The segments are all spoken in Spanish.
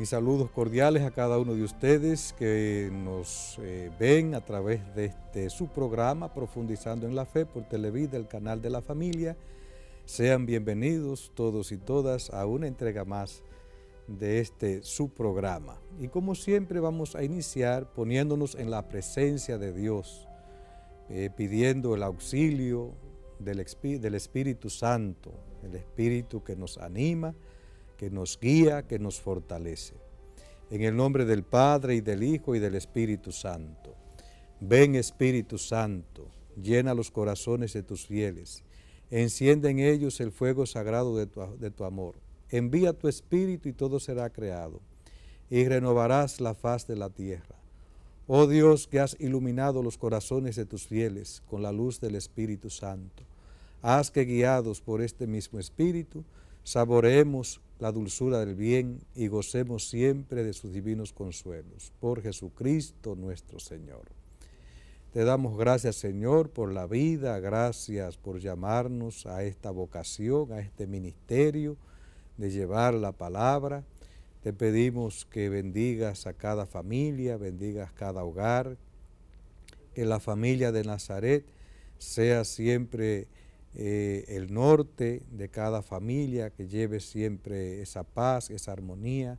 mis saludos cordiales a cada uno de ustedes que nos eh, ven a través de este, su programa Profundizando en la Fe por Televida, el canal de la familia. Sean bienvenidos todos y todas a una entrega más de este su programa. Y como siempre vamos a iniciar poniéndonos en la presencia de Dios, eh, pidiendo el auxilio del Espíritu Santo, el Espíritu que nos anima, que nos guía, que nos fortalece. En el nombre del Padre y del Hijo y del Espíritu Santo. Ven Espíritu Santo, llena los corazones de tus fieles, enciende en ellos el fuego sagrado de tu, amor. Envía tu Espíritu y todo será creado, y renovarás la faz de la tierra. Oh Dios que has iluminado los corazones de tus fieles con la luz del Espíritu Santo, haz que guiados por este mismo Espíritu, saboreemos la dulzura del bien y gocemos siempre de sus divinos consuelos. Por Jesucristo nuestro Señor. Te damos gracias, Señor, por la vida, gracias por llamarnos a esta vocación, a este ministerio de llevar la palabra. Te pedimos que bendigas a cada familia, bendigas cada hogar, que la familia de Nazaret sea siempre eh, el norte de cada familia, que lleve siempre esa paz, esa armonía,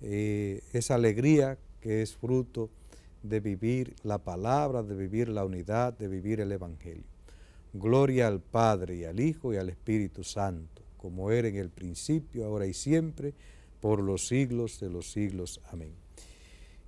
eh, esa alegría que es fruto de vivir la palabra, de vivir la unidad, de vivir el Evangelio. Gloria al Padre y al Hijo y al Espíritu Santo, como era en el principio, ahora y siempre, por los siglos de los siglos. Amén.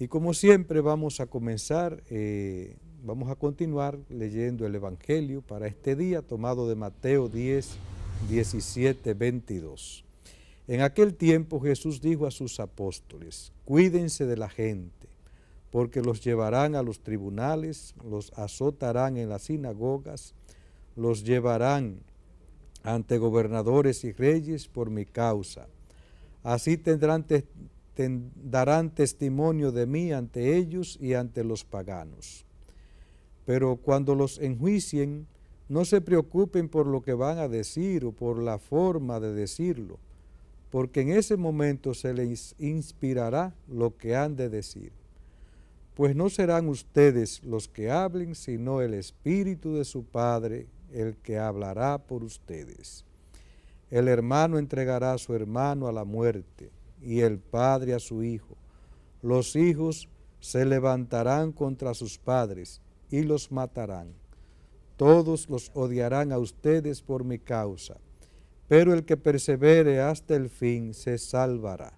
Y como siempre vamos a comenzar eh, Vamos a continuar leyendo el Evangelio para este día tomado de Mateo 10, 17, 22. En aquel tiempo Jesús dijo a sus apóstoles, cuídense de la gente, porque los llevarán a los tribunales, los azotarán en las sinagogas, los llevarán ante gobernadores y reyes por mi causa. Así tendrán darán testimonio de mí ante ellos y ante los paganos. Pero cuando los enjuicien, no se preocupen por lo que van a decir o por la forma de decirlo, porque en ese momento se les inspirará lo que han de decir. Pues no serán ustedes los que hablen, sino el Espíritu de su Padre el que hablará por ustedes. El hermano entregará a su hermano a la muerte y el padre a su hijo. Los hijos se levantarán contra sus padres y los matarán. Todos los odiarán a ustedes por mi causa, pero el que persevere hasta el fin se salvará.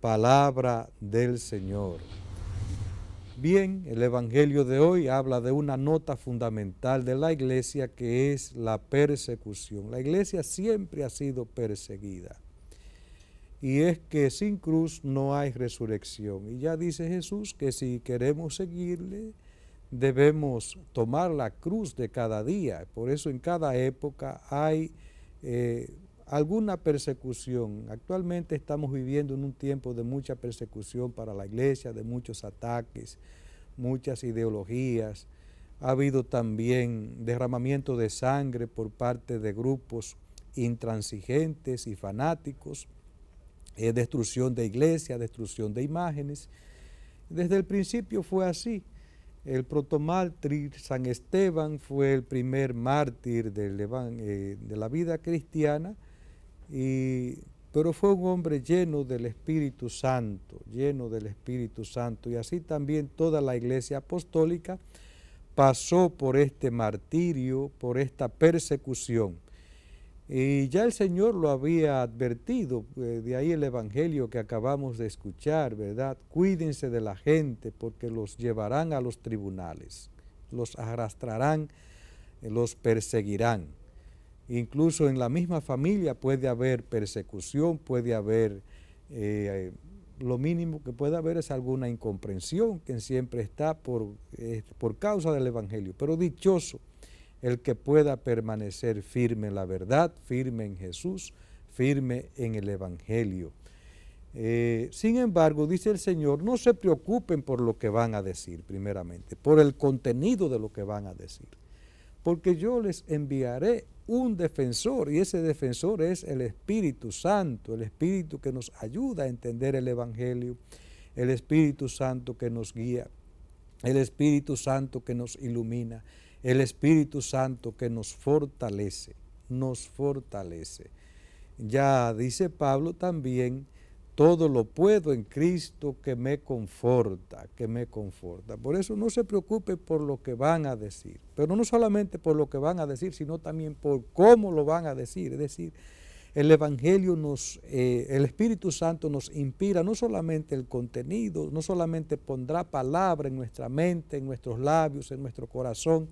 Palabra del Señor. Bien, el Evangelio de hoy habla de una nota fundamental de la iglesia que es la persecución. La iglesia siempre ha sido perseguida. Y es que sin cruz no hay resurrección. Y ya dice Jesús que si queremos seguirle, debemos tomar la cruz de cada día. Por eso en cada época hay eh, alguna persecución. Actualmente estamos viviendo en un tiempo de mucha persecución para la iglesia, de muchos ataques, muchas ideologías. Ha habido también derramamiento de sangre por parte de grupos intransigentes y fanáticos, eh, destrucción de iglesias, destrucción de imágenes. Desde el principio fue así. El protomártir San Esteban fue el primer mártir eh, de la vida cristiana, y, pero fue un hombre lleno del Espíritu Santo, lleno del Espíritu Santo. Y así también toda la iglesia apostólica pasó por este martirio, por esta persecución. Y ya el Señor lo había advertido, eh, de ahí el Evangelio que acabamos de escuchar, ¿verdad? Cuídense de la gente porque los llevarán a los tribunales, los arrastrarán, eh, los perseguirán. Incluso en la misma familia puede haber persecución, puede haber, eh, lo mínimo que puede haber es alguna incomprensión que siempre está por, por causa del Evangelio. Pero dichoso el que pueda permanecer firme en la verdad, firme en Jesús, firme en el Evangelio. Eh, sin embargo, dice el Señor, no se preocupen por lo que van a decir, primeramente, por el contenido de lo que van a decir, porque yo les enviaré un defensor, y ese defensor es el Espíritu Santo, el Espíritu que nos ayuda a entender el Evangelio, el Espíritu Santo que nos guía, el Espíritu Santo que nos ilumina, el Espíritu Santo que nos fortalece, nos fortalece. Ya dice Pablo también, todo lo puedo en Cristo que me conforta, que me conforta. Por eso no se preocupe por lo que van a decir, pero no solamente por lo que van a decir, sino también por cómo lo van a decir. Es decir, el Evangelio nos, eh, el Espíritu Santo nos inspira no solamente el contenido, no solamente pondrá palabra en nuestra mente, en nuestros labios, en nuestro corazón,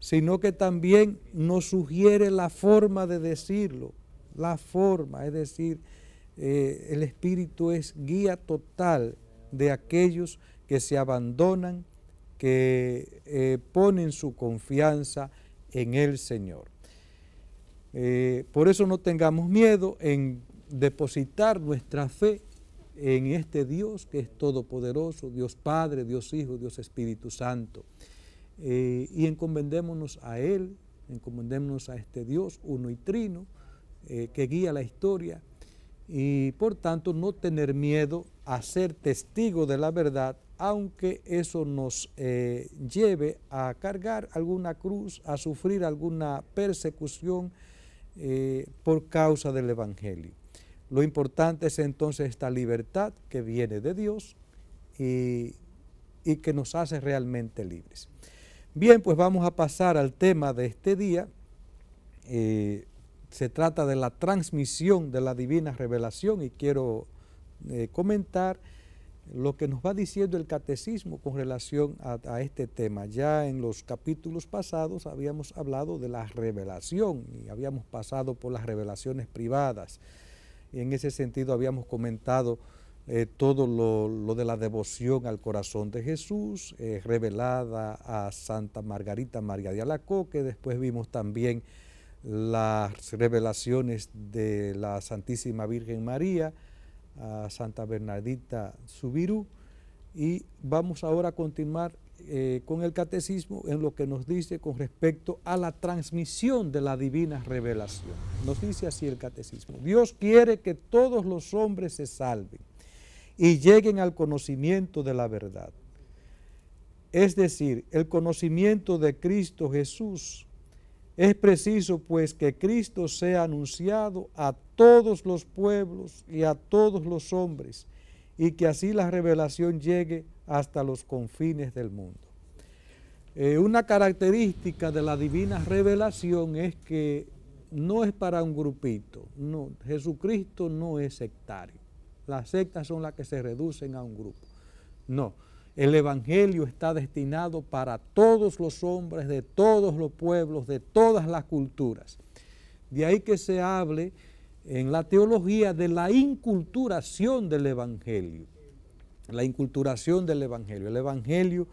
sino que también nos sugiere la forma de decirlo, la forma, es decir, eh, el Espíritu es guía total de aquellos que se abandonan, que eh, ponen su confianza en el Señor. Eh, por eso no tengamos miedo en depositar nuestra fe en este Dios que es todopoderoso, Dios Padre, Dios Hijo, Dios Espíritu Santo. Eh, y encomendémonos a Él, encomendémonos a este Dios uno y trino eh, que guía la historia y por tanto no tener miedo a ser testigo de la verdad, aunque eso nos eh, lleve a cargar alguna cruz, a sufrir alguna persecución por causa del Evangelio. Lo importante es entonces esta libertad que viene de Dios y que nos hace realmente libres. Bien, pues vamos a pasar al tema de este día. Eh, se trata de la transmisión de la divina revelación y quiero eh, comentar lo que nos va diciendo el catecismo con relación a, a, este tema. Ya en los capítulos pasados habíamos hablado de la revelación y habíamos pasado por las revelaciones privadas. Y en ese sentido habíamos comentado eh, todo lo, de la devoción al corazón de Jesús, eh, revelada a Santa Margarita María de Alacoque. Después vimos también las revelaciones de la Santísima Virgen María a Santa Bernardita Subirú. Y vamos ahora a continuar eh, con el catecismo en lo que nos dice con respecto a la transmisión de la divina revelación. Nos dice así el catecismo. Dios quiere que todos los hombres se salven y lleguen al conocimiento de la verdad. Es decir, el conocimiento de Cristo Jesús. Es preciso pues que Cristo sea anunciado a todos los pueblos y a todos los hombres y que así la revelación llegue hasta los confines del mundo. Eh, una característica de la divina revelación es que no es para un grupito, no, Jesucristo no es sectario. Las sectas son las que se reducen a un grupo. No, el Evangelio está destinado para todos los hombres, de todos los pueblos, de todas las culturas. De ahí que se hable en la teología de la inculturación del Evangelio. La inculturación del Evangelio. El Evangelio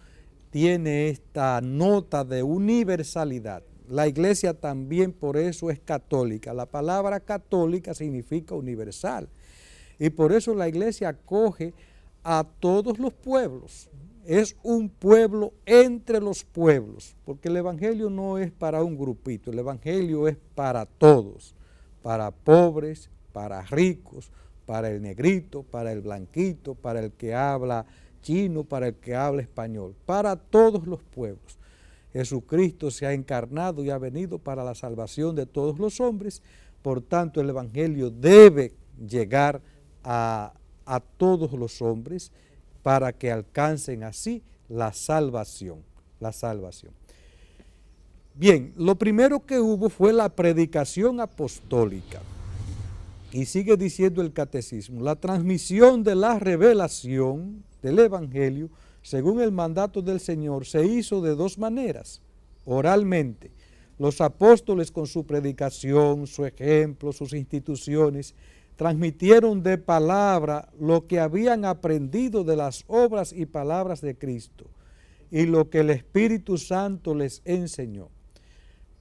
tiene esta nota de universalidad. La iglesia también por eso es católica. La palabra católica significa universal. Y por eso la iglesia acoge a todos los pueblos. Es un pueblo entre los pueblos, porque el Evangelio no es para un grupito, el Evangelio es para todos, para pobres, para ricos, para el negrito, para el blanquito, para el que habla chino, para el que habla español, para todos los pueblos. Jesucristo se ha encarnado y ha venido para la salvación de todos los hombres, por tanto el Evangelio debe llegar a, todos los hombres para que alcancen así la salvación, la salvación. Bien, lo primero que hubo fue la predicación apostólica. Y sigue diciendo el catecismo, la transmisión de la revelación del Evangelio, según el mandato del Señor, se hizo de dos maneras, oralmente. Los apóstoles con su predicación, su ejemplo, sus instituciones, transmitieron de palabra lo que habían aprendido de las obras y palabras de Cristo y lo que el Espíritu Santo les enseñó.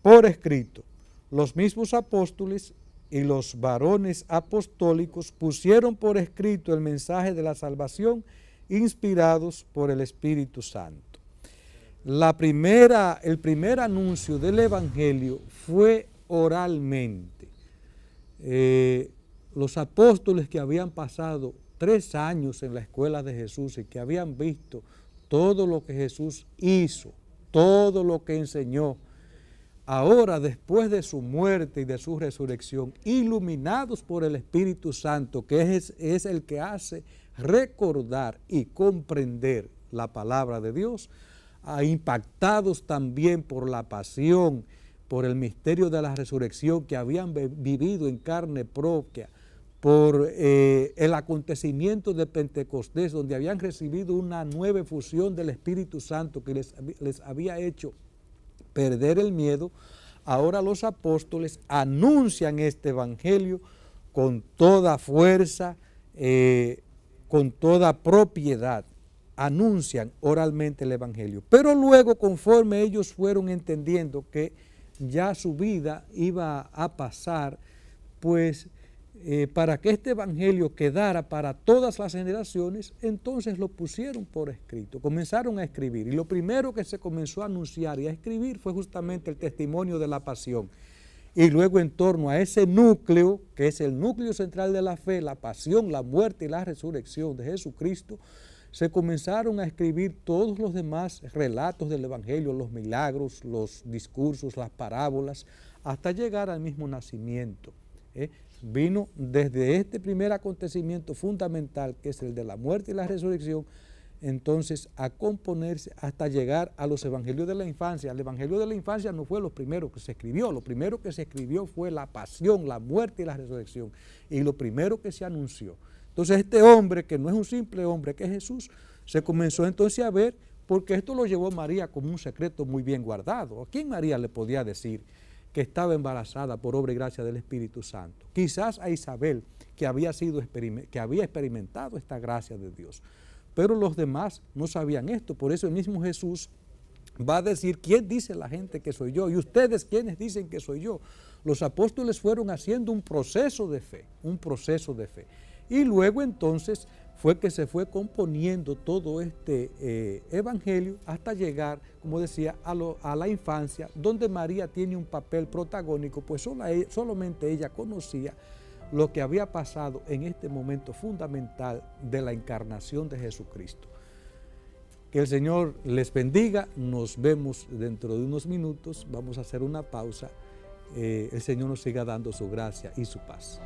Por escrito, los mismos apóstoles y los varones apostólicos pusieron por escrito el mensaje de la salvación inspirados por el Espíritu Santo. La primera, el primer anuncio del Evangelio fue oralmente. Eh, los apóstoles que habían pasado tres años en la escuela de Jesús y que habían visto todo lo que Jesús hizo, todo lo que enseñó, ahora después de su muerte y de su resurrección, iluminados por el Espíritu Santo, que es, el que hace recordar y comprender la palabra de Dios, ah, impactados también por la pasión, por el misterio de la resurrección que habían vivido en carne propia, por eh, el acontecimiento de Pentecostés, donde habían recibido una nueva fusión del Espíritu Santo que les, había hecho perder el miedo, ahora los apóstoles anuncian este Evangelio con toda fuerza, eh, con toda propiedad, anuncian oralmente el Evangelio. Pero luego, conforme ellos fueron entendiendo que ya su vida iba a pasar, pues eh, para que este Evangelio quedara para todas las generaciones, entonces lo pusieron por escrito, comenzaron a escribir. Y lo primero que se comenzó a anunciar y a escribir fue justamente el testimonio de la pasión. Y luego en torno a ese núcleo, que es el núcleo central de la fe, la pasión, la muerte y la resurrección de Jesucristo, se comenzaron a escribir todos los demás relatos del Evangelio, los milagros, los discursos, las parábolas, hasta llegar al mismo nacimiento. ¿eh? vino desde este primer acontecimiento fundamental, que es el de la muerte y la resurrección, entonces a componerse hasta llegar a los evangelios de la infancia. El evangelio de la infancia no fue lo primero que se escribió, lo primero que se escribió fue la pasión, la muerte y la resurrección, y lo primero que se anunció. Entonces este hombre, que no es un simple hombre, que es Jesús, se comenzó entonces a ver, porque esto lo llevó María como un secreto muy bien guardado. ¿A quién María le podía decir? que estaba embarazada por obra y gracia del Espíritu Santo. Quizás a Isabel, que había, sido, que había experimentado esta gracia de Dios. Pero los demás no sabían esto. Por eso el mismo Jesús va a decir, ¿quién dice la gente que soy yo? ¿Y ustedes quiénes dicen que soy yo? Los apóstoles fueron haciendo un proceso de fe, un proceso de fe. Y luego entonces fue que se fue componiendo todo este eh, evangelio hasta llegar, como decía, a, la infancia, donde María tiene un papel protagónico, pues e, solamente ella conocía lo que había pasado en este momento fundamental de la encarnación de Jesucristo. Que el Señor les bendiga, nos vemos dentro de unos minutos, vamos a hacer una pausa, eh, el Señor nos siga dando su gracia y su paz.